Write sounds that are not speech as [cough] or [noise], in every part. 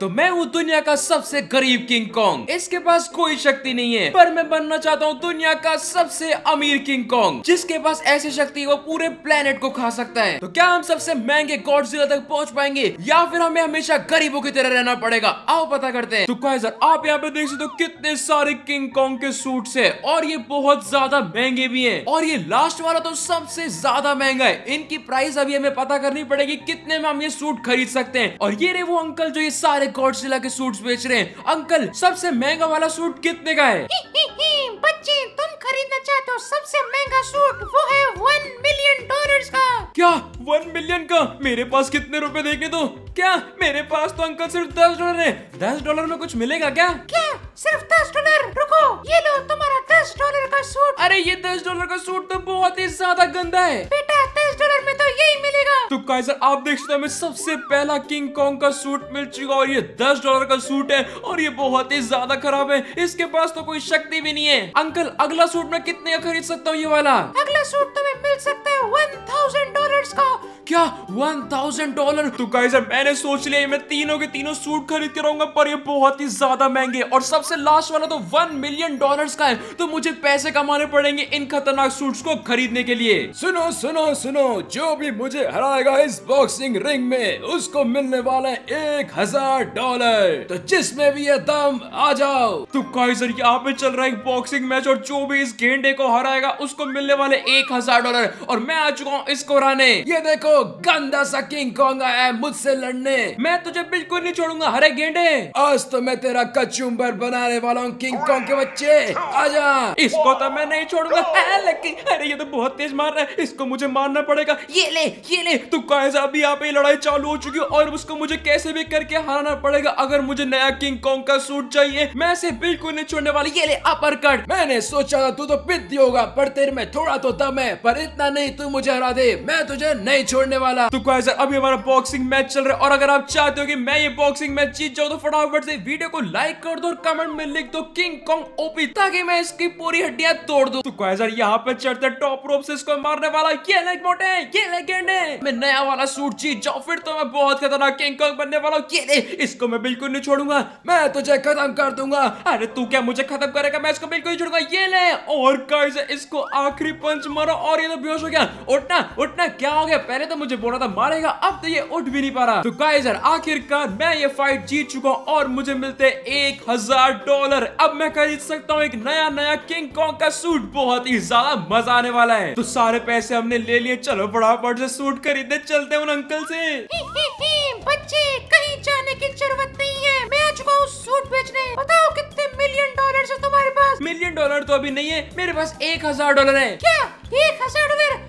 तो मैं हूँ दुनिया का सबसे गरीब किंग कॉन्ग इसके पास कोई शक्ति नहीं है पर मैं बनना चाहता हूँ दुनिया का सबसे अमीर किंग कॉन्ग जिसके पास ऐसी शक्ति वो पूरे प्लेनेट को खा सकता है तो क्या हम सबसे महंगे गॉडजिला तक पहुँच पाएंगे या फिर हमें हमेशा गरीबों की तरह रहना पड़ेगा आओ पता करते हैं तो सर आप यहाँ पे देख सकते हो तो कितने सारे किंग कॉन्ग के सूट है और ये बहुत ज्यादा महंगे भी है और ये लास्ट वाला तो सबसे ज्यादा महंगा है इनकी प्राइस अभी हमें पता करनी पड़ेगी कितने में हम ये सूट खरीद सकते हैं और ये रे वो अंकल जो ये सारे सारे गॉडजिला के सूट्स बेच रहे हैं अंकल सबसे महंगा वाला सूट कितने का है [laughs] बच्चे तुम खरीदना चाहते हो सबसे महंगा सूट वो है वन मिलियन डॉलर्स का क्या वन मिलियन का मेरे पास कितने रुपए देखे तो क्या मेरे पास तो अंकल सिर्फ दस डॉलर है दस डॉलर में कुछ मिलेगा क्या क्या सिर्फ दस डॉलर रुको ये लो तुम्हारा दस डॉलर का सूट अरे ये दस डॉलर का सूट तो बहुत ही ज्यादा गंदा है बेटा दस डॉलर में तो यही मिलेगा तो काइजर आप देख सकते हमें सबसे पहला किंग कॉन्ग का सूट मिल चुका और ये दस डॉलर का सूट है और ये बहुत ही ज्यादा खराब है इसके पास तो कोई शक्ति भी नहीं है अंकल अगला सूट मैं कितने का खरीद सकता हूँ ये वाला अगला सूट तुम्हें मिल सकता है वन थाउजेंड डॉलर का क्या क्या वन थाउजेंड डॉलर तो गाइस मैंने सोच लिया मैं तीनों के तीनों सूट खरीद के रहूंगा पर ये बहुत ही ज्यादा महंगे और सबसे लास्ट वाला तो वन मिलियन डॉलर्स का है तो मुझे पैसे कमाने पड़ेंगे इन खतरनाक सूट्स को खरीदने के लिए सुनो सुनो सुनो जो भी मुझे हराएगा इस बॉक्सिंग रिंग में उसको मिलने वाला है एक हजार डॉलर तो जिसमें भी ये दम आ जाओ तो काइजर यहाँ पे चल रहा है बॉक्सिंग मैच और जो भी इस गेंडे को हराएगा उसको मिलने वाले एक हजार डॉलर और मैं आ चुका हूँ इसको हराने ये देखो गंदा सा किंग कॉन्ग आया है मुझसे लड़ने मैं तुझे बिल्कुल नहीं छोड़ूंगा हरे गेंडे आज तो मैं तेरा कचुम्बर बनाने वाला हूँ किंग कॉन्ग के बच्चे आजा इसको तो मैं नहीं छोड़ूंगा लेकिन अरे ये तो बहुत तेज मार रहा है इसको मुझे मारना पड़ेगा ये ले ये ले तू कैसा अभी यहाँ पे लड़ाई चालू हो चुकी है और उसको मुझे कैसे भी करके हराना पड़ेगा अगर मुझे नया किंग कॉन्ग का सूट चाहिए मैं इसे बिल्कुल नहीं छोड़ने वाली ये ले अपर कट मैंने सोचा था तू तो पिद्दी होगा पर तेरे में थोड़ा तो दम है पर इतना नहीं तू मुझे हरा दे मैं तुझे नहीं नहीं छोड़ने वाला तो क्या अभी हमारा बॉक्सिंग मैच चल रहा है और अगर आप चाहते हो कि मैं ये बॉक्सिंग मैच जीत जाऊँ तो फटाफट से वीडियो को लाइक कर दो और कमेंट में लिख दो किंग कॉन्ग ओपी ताकि मैं इसकी पूरी हड्डियां तोड़ दू तो यार यहाँ पे चढ़ते टॉप रोप से इसको मारने वाला ये लेग मोटे ये लेजेंड है मैं नया वाला सूट जीत जाऊँ फिर तो मैं बहुत खतरनाक किंग कॉन्ग बनने वाला हूँ ये इसको मैं बिल्कुल नहीं छोड़ूंगा मैं तुझे खत्म कर दूंगा अरे तू क्या मुझे खत्म करेगा मैं इसको बिल्कुल छोड़ूंगा ये ले और गाइस इसको आखिरी पंच मारो और ये तो बेहोश हो गया उठना उठना क्या हो गया पहले तो मुझे बोला था मारेगा अब तो ये उठ भी नहीं पा रहा तो यार आखिरकार मैं ये फाइट जीत चुका हूँ और मुझे मिलते एक हजार डॉलर अब मैं खरीद सकता हूँ एक नया नया किंग कॉन्ग का सूट बहुत ही ज्यादा मजा आने वाला है तो सारे पैसे हमने ले लिए चलो फटाफट से सूट खरीदने चलते उन अंकल से ही ही ही, बच्चे कहीं जाने की जरूरत नहीं है मैं आ चुका हूँ सूट बेचने बताओ कितने मिलियन डॉलर है तुम्हारे पास मिलियन डॉलर तो अभी नहीं है मेरे पास एक हजार डॉलर है क्या एक हजार डॉलर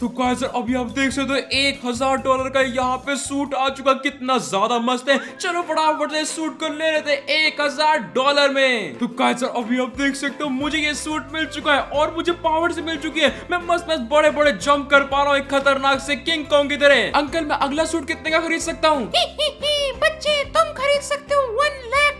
तो सर अभी आप देख सकते हो तो एक हजार डॉलर का यहाँ पे सूट आ चुका कितना ज्यादा मस्त है चलो फटाफट से सूट को ले रहे थे एक हजार डॉलर में तो सर अभी आप देख सकते हो मुझे ये सूट मिल चुका है और मुझे पावर से मिल चुकी है मैं मस्त मस्त बड़े बड़े जम कर पा रहा हूँ खतरनाक से किंग कॉन्ग की तरह अंकल मैं अगला सूट कितने का खरीद सकता हूँ [laughs] बच्चे तुम खरीद सकते हो वन लाख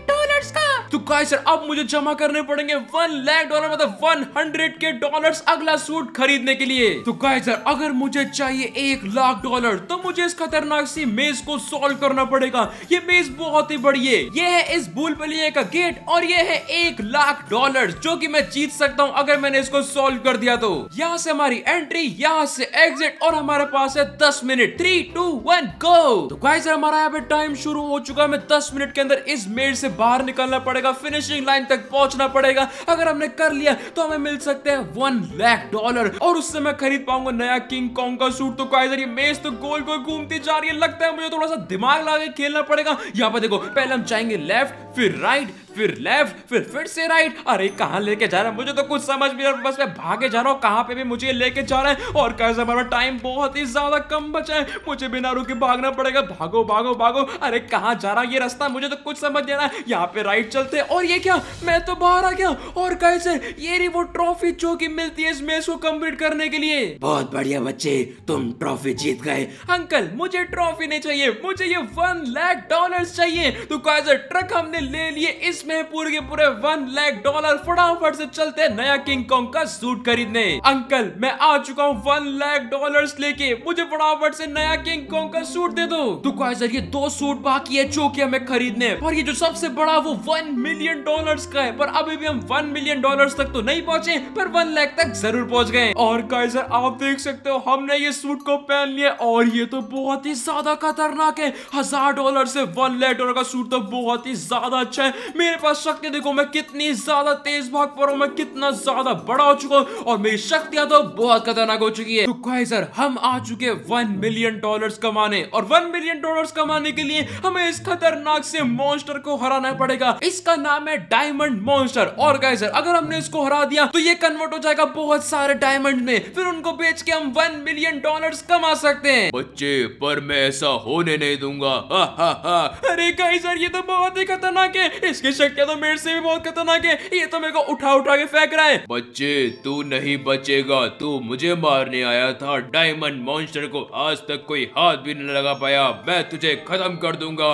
तो काय सर अब मुझे जमा करने पड़ेंगे वन लाख डॉलर मतलब वन हंड्रेड के डॉलर अगला सूट खरीदने के लिए तो काय सर अगर मुझे चाहिए एक लाख डॉलर तो मुझे इस खतरनाक सी मेज को सोल्व करना पड़ेगा ये मेज बहुत ही बड़ी है ये है इस भूल पलिए का गेट और ये है एक लाख डॉलर जो की मैं जीत सकता हूँ अगर मैंने इसको सोल्व कर दिया तो यहाँ से हमारी एंट्री यहाँ से एग्जिट और हमारे पास है दस minute three two one go तो गाइस हमारा यहाँ पे टाइम शुरू हो चुका है मैं दस मिनट के अंदर इस मेज से बाहर निकलना पड़ेगा पड़ेगा फिनिशिंग लाइन तक पहुंचना पड़ेगा अगर हमने कर लिया तो हमें मिल सकते हैं वन लाख डॉलर और उससे मैं खरीद पाऊंगा नया किंग कॉन्ग का सूट तो मेज तो गोल गोल घूमती जा रही है लगता है मुझे थोड़ा सा दिमाग लगा के खेलना पड़ेगा यहाँ पर देखो पहले हम जाएंगे लेफ्ट फिर राइट फिर लेफ्ट फिर फिर से राइट अरे कहाँ लेके जा रहा है मुझे तो कुछ समझ भी नहीं बस मैं भागे जा रहा हूँ कहाँ पे भी मुझे लेके जा रहा है और कैसे हमारा टाइम बहुत ही ज्यादा कम बचा है मुझे बिना रुके भागना पड़ेगा भागो भागो भागो अरे कहाँ जा रहा है ये रास्ता मुझे तो कुछ समझ नहीं रहा है यहाँ पे राइट चलते और ये क्या मैं तो बाहर आ गया और कैसे ये रही वो ट्रॉफी जो की मिलती है इस मैच को कम्प्लीट करने के लिए बहुत बढ़िया बच्चे तुम ट्रॉफी जीत गए अंकल मुझे ट्रॉफी नहीं चाहिए मुझे ये वन लाख डॉलर चाहिए तो कैसे ट्रक हमने ले लिए इस इसमें पूरे के पूरे वन लैख डॉलर फटाफट से चलते नया किंग कॉन्ग का सूट खरीदने अंकल मैं आ चुका हूँ वन लैख डॉलर लेके मुझे फटाफट से नया किंग कॉन्ग का सूट दे दो सर ये दो सूट बाकी है जो की हमें खरीदने और ये जो सबसे बड़ा वो वन मिलियन डॉलर का है पर अभी भी हम वन मिलियन डॉलर तक तो नहीं पहुंचे पर वन लैख तक जरूर पहुंच गए और काइजर आप देख सकते हो हमने ये सूट को पहन लिया और ये तो बहुत ही ज्यादा खतरनाक है हजार डॉलर से वन लैख डॉलर का सूट तो बहुत ही ज्यादा अच्छा है मेरे पास शक्ति देखो मैं कितनी ज्यादा तेज भाग पा रहा हूँ मैं कितना ज्यादा बड़ा हो चुका हूँ और मेरी शक्तियां तो बहुत खतरनाक हो चुकी है तो सर हम आ चुके वन मिलियन डॉलर कमाने और वन मिलियन डॉलर कमाने के लिए हमें इस खतरनाक से मॉन्स्टर को हराना पड़ेगा इसका नाम है डायमंड मॉन्स्टर और सर अगर हमने इसको हरा दिया तो ये कन्वर्ट हो जाएगा बहुत सारे डायमंड में फिर उनको बेच के हम वन मिलियन डॉलर कमा सकते हैं बच्चे पर मैं ऐसा होने नहीं दूंगा हा हा हा अरे सर ये तो बहुत ही खतरनाक है इसके क्या तो मेरे से भी बहुत खतरनाक है ये तो मेरे को उठा उठा के फेंक रहा है बच्चे तू नहीं बचेगा तू मुझे मारने आया था डायमंड मॉन्स्टर को आज तक कोई हाथ भी नहीं लगा पाया मैं तुझे खत्म कर दूंगा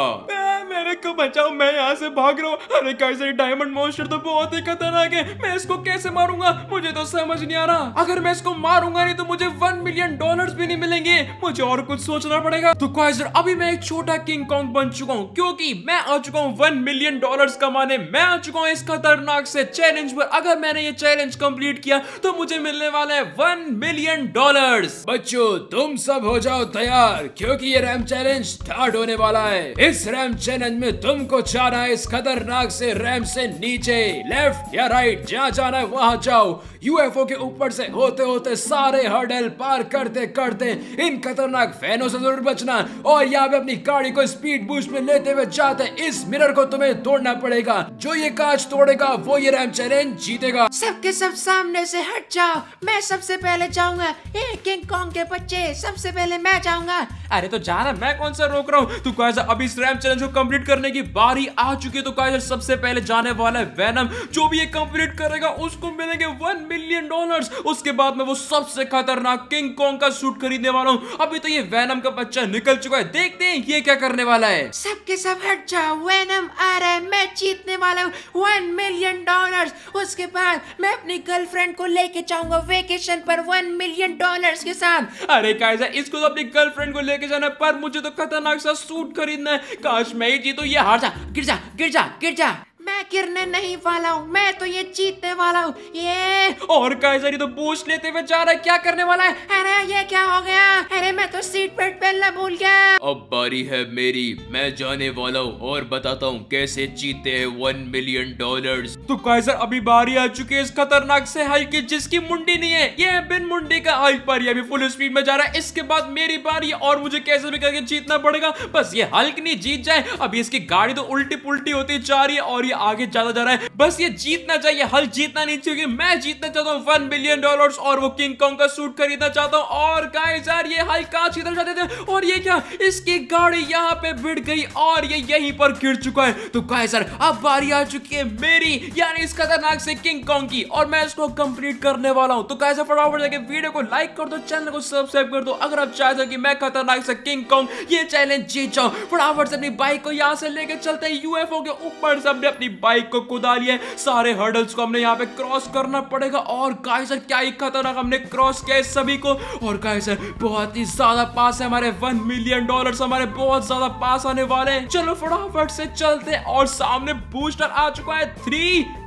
मेरे को बचाओ मैं यहाँ से भाग रहा हूँ अरे कैसे डायमंड मॉन्स्टर तो बहुत ही खतरनाक है मैं इसको कैसे मारूंगा मुझे तो समझ नहीं आ रहा अगर मैं इसको मारूंगा नहीं तो मुझे वन मिलियन डॉलर भी नहीं मिलेंगे मुझे और कुछ सोचना पड़ेगा तो क्वाइजर अभी मैं एक छोटा किंग कॉन्ग बन चुका हूँ क्योंकि मैं आ चुका हूँ वन मिलियन डॉलर कमाने मैं आ चुका हूँ इस खतरनाक से चैलेंज पर अगर मैंने ये चैलेंज कम्प्लीट किया तो मुझे मिलने वाला है वन मिलियन डॉलर बच्चों तुम सब हो जाओ तैयार क्योंकि ये रैम चैलेंज स्टार्ट होने वाला है इस रैम चैलेंज चैनल में तुमको जाना है इस खतरनाक से रैम से नीचे लेफ्ट या राइट जहाँ जाना है वहां जाओ यूएफओ के ऊपर से होते होते सारे हर्डल पार करते करते इन खतरनाक फैनों से जरूर बचना और यहाँ पे अपनी गाड़ी को स्पीड बूस्ट में लेते हुए जाते इस मिरर को तुम्हें तोड़ना पड़ेगा जो ये कांच तोड़ेगा वो ये रैम चैलेंज जीतेगा सबके सब सामने से हट जाओ मैं सबसे पहले जाऊंगा किंग कॉन्ग के बच्चे सबसे पहले मैं जाऊंगा अरे तो जाना मैं कौन सा रोक रहा हूँ तू कहा अभी इस रैम चैलेंज को कंप्लीट करने की बारी आ चुकी है तो काइजर सबसे पहले जाने वाला है वेनम जो भी ये कंप्लीट करेगा उसको मिलेंगे वन मिलियन डॉलर्स उसके बाद में वो सबसे खतरनाक किंग कॉन्ग का सूट खरीदने वाला हूँ अभी तो ये वैनम का बच्चा निकल चुका है देखते हैं ये क्या करने वाला है सबके सब हट जाओ वैनम आ रहा है मैं जीतने वाला हूँ वन मिलियन डॉलर्स उसके बाद मैं अपनी गर्लफ्रेंड को लेके जाऊंगा वेकेशन पर वन मिलियन डॉलर्स के साथ अरे काइजर इसको तो अपनी गर्लफ्रेंड को लेके जाना पर मुझे तो खतरनाक सा सूट खरीदना है काश मैं जी तो ये हार जा गिर जा गिर जा गिर जा मैं गिरने नहीं वाला हूँ मैं तो ये जीतने वाला हूँ ये और का तो पूछ लेते हुए जा रहा है क्या करने वाला है अरे ये क्या हो गया अरे मैं तो सीट बेल्ट पहनना भूल गया अब बारी है मेरी मैं जाने वाला हूँ और बताता हूँ कैसे जीते है वन मिलियन डॉलर तो काइजर अभी बारी आ चुकी है इस खतरनाक से हाई की जिसकी मुंडी नहीं है ये बिन मुंडी का हाई पर अभी फुल स्पीड में जा रहा है इसके बाद मेरी बारी और मुझे कैसे भी करके जीतना पड़ेगा बस ये हल्क नहीं जीत जाए अभी इसकी गाड़ी तो उल्टी पुलटी होती जा रही है और ये लिए आगे चला जा रहा है बस ये जीतना चाहिए हल जीतना नहीं चाहिए मैं जीतना चाहता हूँ वन बिलियन डॉलर और वो किंग कॉन्ग का सूट खरीदना चाहता हूँ और गाइस यार ये हल कांच की तरफ थे और ये क्या इसकी गाड़ी यहाँ पे बिड़ गई और ये यहीं पर गिर चुका है तो गाइस यार अब बारी आ चुकी है मेरी यार इस खतरनाक से किंग कॉन्ग की और मैं इसको कंप्लीट करने वाला हूँ तो गाइस फटाफट जाके वीडियो को लाइक कर दो चैनल को सब्सक्राइब कर दो अगर आप चाहते हो कि मैं खतरनाक से किंग कॉन्ग ये चैलेंज जीत जाऊं फटाफट से अपनी बाइक को यहाँ से लेके चलते हैं यूएफओ के ऊपर से अपने अपनी बाइक को कुदा लिया सारे हर्डल्स को हमने यहाँ पे क्रॉस करना पड़ेगा और गाइस सर क्या ही खतरनाक हमने क्रॉस किया है सभी को और गाइस सर बहुत ही ज्यादा पास है हमारे वन मिलियन डॉलर हमारे बहुत ज्यादा पास आने वाले हैं चलो फटाफट से चलते और सामने बूस्टर आ चुका है थ्री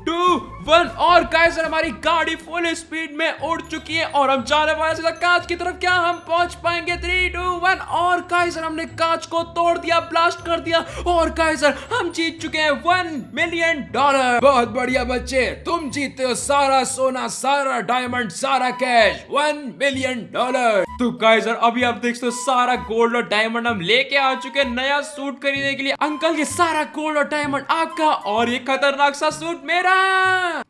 टू वन और गाइस हमारी गाड़ी फुल स्पीड में उड़ चुकी है और हम जाने वाले सीधा कांच की तरफ क्या हम पहुंच पाएंगे थ्री टू वन और गाइस हमने कांच को तोड़ दिया ब्लास्ट कर दिया और गाइस हम जीत चुके हैं वन मिलियन डॉलर बहुत बढ़िया बच्चे तुम जीते हो सारा सोना सारा डायमंड सारा कैश वन मिलियन डॉलर तो गाइस अभी आप देख सकते हो सारा गोल्ड और डायमंड हम लेके आ चुके हैं नया सूट खरीदने के लिए अंकल ये सारा गोल्ड और डायमंड आपका और ये खतरनाक सा सूट मेरा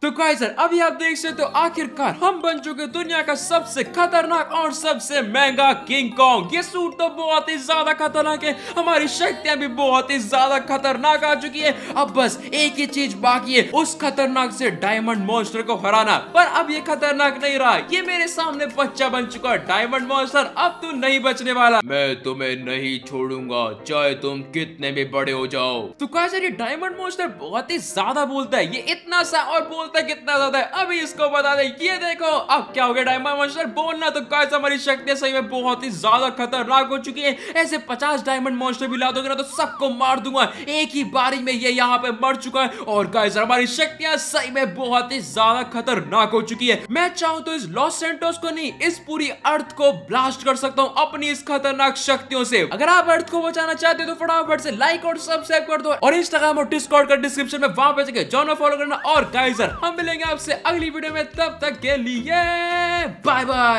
तो गाइस अभी आप देख सकते हो तो आखिरकार हम बन चुके दुनिया का सबसे खतरनाक और सबसे महंगा किंग कॉन्ग ये सूट तो बहुत ही ज्यादा खतरनाक है हमारी शक्तियां भी बहुत ही ज्यादा खतरनाक आ चुकी है अब बस एक ही चीज बाकी है उस खतरनाक से डायमंड मॉन्स्टर को हराना पर अब ये खतरनाक नहीं रहा ये मेरे सामने बच्चा बन चुका है डायमंड मॉन्स्टर अब तू नहीं बचने वाला मैं तुम्हें नहीं छोड़ूंगा चाहे तुम कितने भी बड़े हो जाओ तो कहा डायमंड मॉन्स्टर बहुत ही ज्यादा बोलता है ये इतना कितना सा और बोलता कितना ज्यादा है अभी इसको बता दे ये देखो अब क्या हो गया डायमंड मॉन्स्टर बोलना तो गाइस हमारी शक्तियां सही में बहुत ही ज्यादा खतरनाक हो चुकी है ऐसे पचास डायमंड मॉन्स्टर भी ला दोगे ना तो सबको मार दूंगा एक ही बारी में ये यहाँ पे मर चुका है और गाइस हमारी शक्तियां सही में बहुत ही ज्यादा खतरनाक हो चुकी है मैं चाहूँ तो इस लॉस सेंटोस को नहीं इस पूरी अर्थ को ब्लास्ट कर सकता हूँ अपनी इस खतरनाक शक्तियों से अगर आप अर्थ को बचाना चाहते हो तो फटाफट से लाइक और सब्सक्राइब कर दो और इंस्टाग्राम और डिस्कॉर्ड का डिस्क्रिप्शन में वहां पे जाके जॉन फॉलो करना और गाइजर हम मिलेंगे आपसे अगली वीडियो में तब तक के लिए बाय बाय